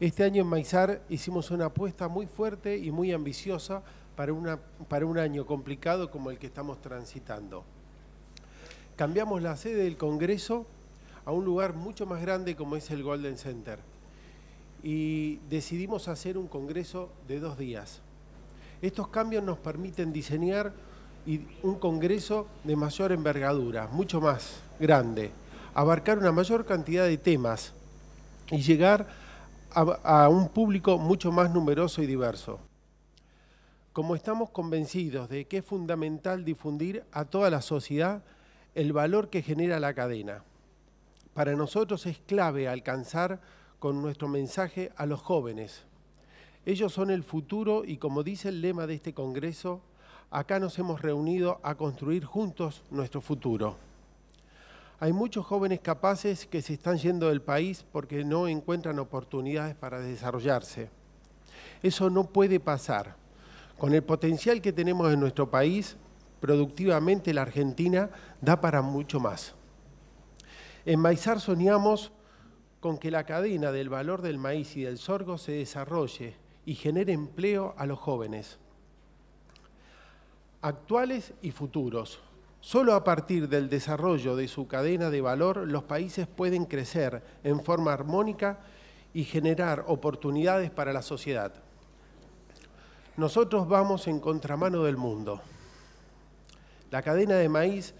Este año en Maizar hicimos una apuesta muy fuerte y muy ambiciosa para, para un año complicado como el que estamos transitando. Cambiamos la sede del Congreso a un lugar mucho más grande como es el Golden Center y decidimos hacer un Congreso de dos días. Estos cambios nos permiten diseñar un Congreso de mayor envergadura, mucho más grande, abarcar una mayor cantidad de temas y llegar a, un público mucho más numeroso y diverso. Como estamos convencidos de que es fundamental difundir a toda la sociedad el valor que genera la cadena, para nosotros es clave alcanzar con nuestro mensaje a los jóvenes. Ellos son el futuro y como dice el lema de este Congreso, acá nos hemos reunido a construir juntos nuestro futuro. Hay muchos jóvenes capaces que se están yendo del país porque no encuentran oportunidades para desarrollarse. Eso no puede pasar. Con el potencial que tenemos en nuestro país, productivamente la Argentina da para mucho más. En Maizar soñamos con que la cadena del valor del maíz y del sorgo se desarrolle y genere empleo a los jóvenes, actuales y futuros Solo a partir del desarrollo de su cadena de valor los países pueden crecer en forma armónica y generar oportunidades para la sociedad. Nosotros vamos en contramano del mundo. La cadena de maíz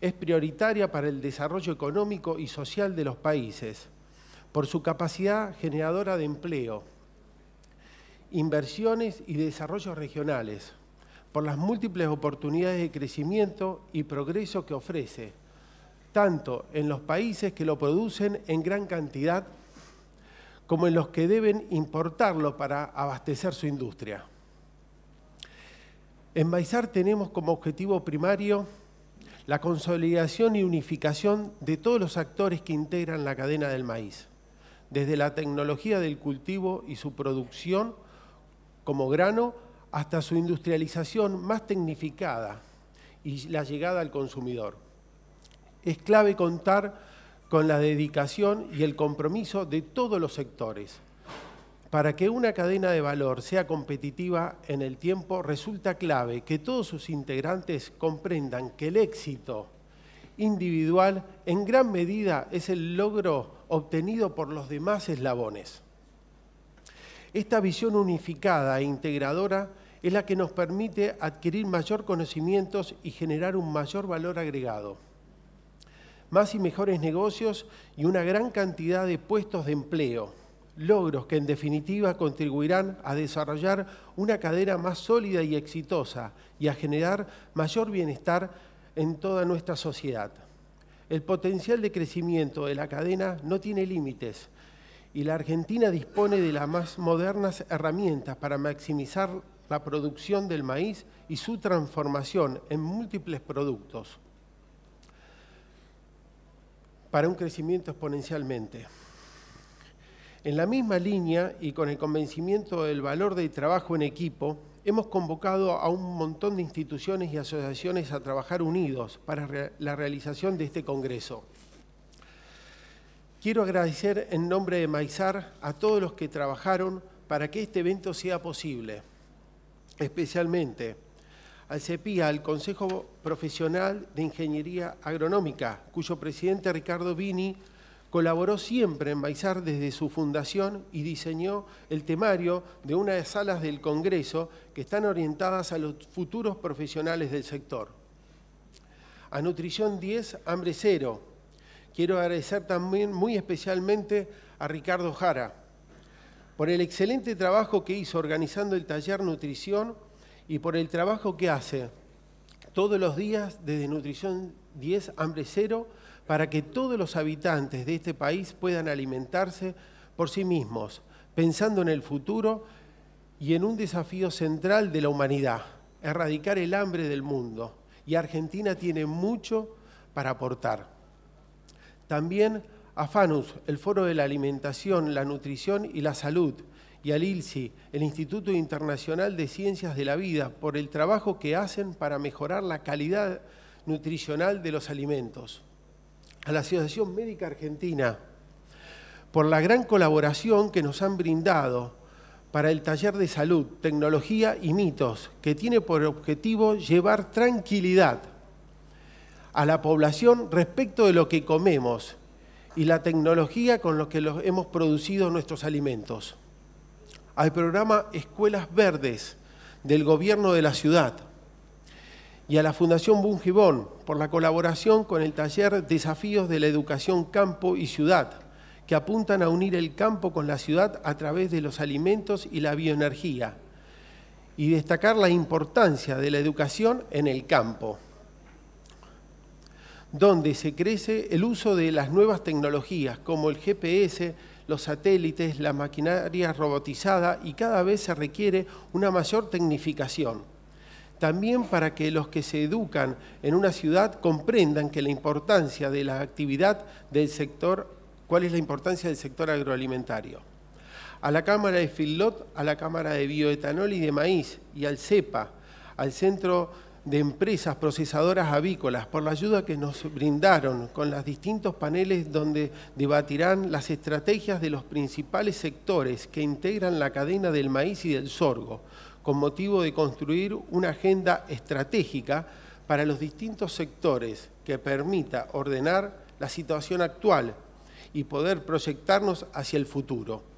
es prioritaria para el desarrollo económico y social de los países, por su capacidad generadora de empleo, inversiones y desarrollos regionales por las múltiples oportunidades de crecimiento y progreso que ofrece, tanto en los países que lo producen en gran cantidad como en los que deben importarlo para abastecer su industria. En Maizar tenemos como objetivo primario la consolidación y unificación de todos los actores que integran la cadena del maíz, desde la tecnología del cultivo y su producción como grano hasta su industrialización más tecnificada y la llegada al consumidor. Es clave contar con la dedicación y el compromiso de todos los sectores. Para que una cadena de valor sea competitiva en el tiempo, resulta clave que todos sus integrantes comprendan que el éxito individual en gran medida es el logro obtenido por los demás eslabones. Esta visión unificada e integradora es la que nos permite adquirir mayor conocimientos y generar un mayor valor agregado. Más y mejores negocios y una gran cantidad de puestos de empleo, logros que en definitiva contribuirán a desarrollar una cadena más sólida y exitosa y a generar mayor bienestar en toda nuestra sociedad. El potencial de crecimiento de la cadena no tiene límites y la Argentina dispone de las más modernas herramientas para maximizar la producción del maíz y su transformación en múltiples productos para un crecimiento exponencialmente. En la misma línea y con el convencimiento del valor del trabajo en equipo, hemos convocado a un montón de instituciones y asociaciones a trabajar unidos para la realización de este Congreso. Quiero agradecer en nombre de Maizar a todos los que trabajaron para que este evento sea posible especialmente al CEPIA, al Consejo Profesional de Ingeniería Agronómica, cuyo presidente Ricardo Vini colaboró siempre en Baizar desde su fundación y diseñó el temario de una de las salas del Congreso que están orientadas a los futuros profesionales del sector. A Nutrición 10, Hambre Cero. Quiero agradecer también muy especialmente a Ricardo Jara, por el excelente trabajo que hizo organizando el taller Nutrición y por el trabajo que hace todos los días desde Nutrición 10 Hambre Cero para que todos los habitantes de este país puedan alimentarse por sí mismos, pensando en el futuro y en un desafío central de la humanidad, erradicar el hambre del mundo. Y Argentina tiene mucho para aportar. También a FANUS, el Foro de la Alimentación, la Nutrición y la Salud, y al ILSI, el Instituto Internacional de Ciencias de la Vida, por el trabajo que hacen para mejorar la calidad nutricional de los alimentos. A la Asociación Médica Argentina, por la gran colaboración que nos han brindado para el taller de salud, tecnología y mitos, que tiene por objetivo llevar tranquilidad a la población respecto de lo que comemos y la tecnología con la que hemos producido nuestros alimentos. Al programa Escuelas Verdes del Gobierno de la Ciudad y a la Fundación Bungibón por la colaboración con el taller Desafíos de la Educación Campo y Ciudad, que apuntan a unir el campo con la ciudad a través de los alimentos y la bioenergía, y destacar la importancia de la educación en el campo donde se crece el uso de las nuevas tecnologías como el GPS, los satélites, la maquinaria robotizada y cada vez se requiere una mayor tecnificación. También para que los que se educan en una ciudad comprendan que la importancia de la actividad del sector, cuál es la importancia del sector agroalimentario. A la Cámara de Filot, a la Cámara de Bioetanol y de Maíz y al CEPA, al Centro de empresas procesadoras avícolas por la ayuda que nos brindaron con los distintos paneles donde debatirán las estrategias de los principales sectores que integran la cadena del maíz y del sorgo, con motivo de construir una agenda estratégica para los distintos sectores que permita ordenar la situación actual y poder proyectarnos hacia el futuro.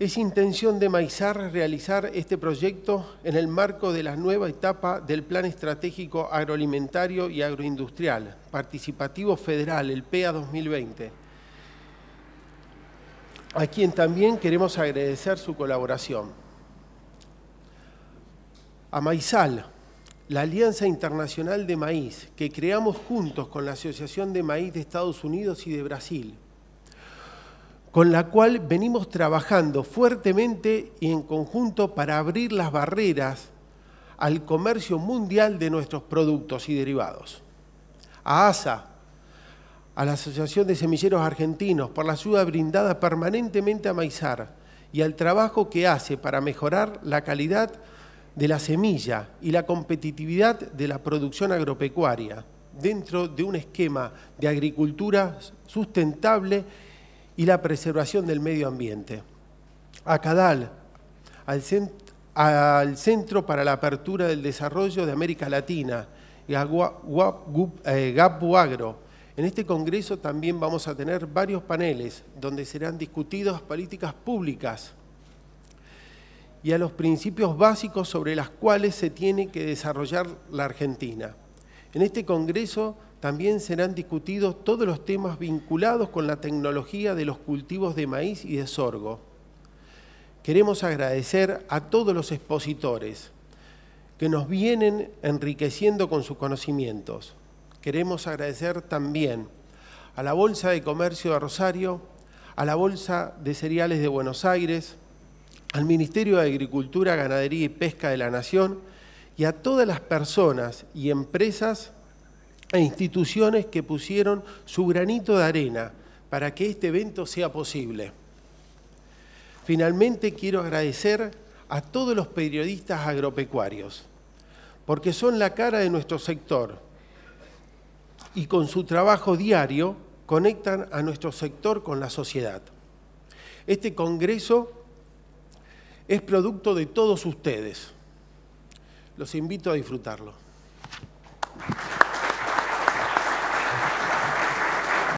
Es intención de Maizar realizar este proyecto en el marco de la nueva etapa del Plan Estratégico Agroalimentario y Agroindustrial Participativo Federal, el PEA 2020, a quien también queremos agradecer su colaboración. A Maizal, la Alianza Internacional de Maíz, que creamos juntos con la Asociación de Maíz de Estados Unidos y de Brasil, con la cual venimos trabajando fuertemente y en conjunto para abrir las barreras al comercio mundial de nuestros productos y derivados. A ASA, a la Asociación de Semilleros Argentinos, por la ayuda brindada permanentemente a Maizar y al trabajo que hace para mejorar la calidad de la semilla y la competitividad de la producción agropecuaria dentro de un esquema de agricultura sustentable y la preservación del medio ambiente. A CADAL, al, al Centro para la Apertura del Desarrollo de América Latina, y a eh, GAPU Agro, en este congreso también vamos a tener varios paneles donde serán discutidas políticas públicas y a los principios básicos sobre los cuales se tiene que desarrollar la Argentina. En este congreso también serán discutidos todos los temas vinculados con la tecnología de los cultivos de maíz y de sorgo. Queremos agradecer a todos los expositores que nos vienen enriqueciendo con sus conocimientos. Queremos agradecer también a la Bolsa de Comercio de Rosario, a la Bolsa de Cereales de Buenos Aires, al Ministerio de Agricultura, Ganadería y Pesca de la Nación y a todas las personas y empresas a e instituciones que pusieron su granito de arena para que este evento sea posible. Finalmente quiero agradecer a todos los periodistas agropecuarios, porque son la cara de nuestro sector y con su trabajo diario conectan a nuestro sector con la sociedad. Este Congreso es producto de todos ustedes. Los invito a disfrutarlo.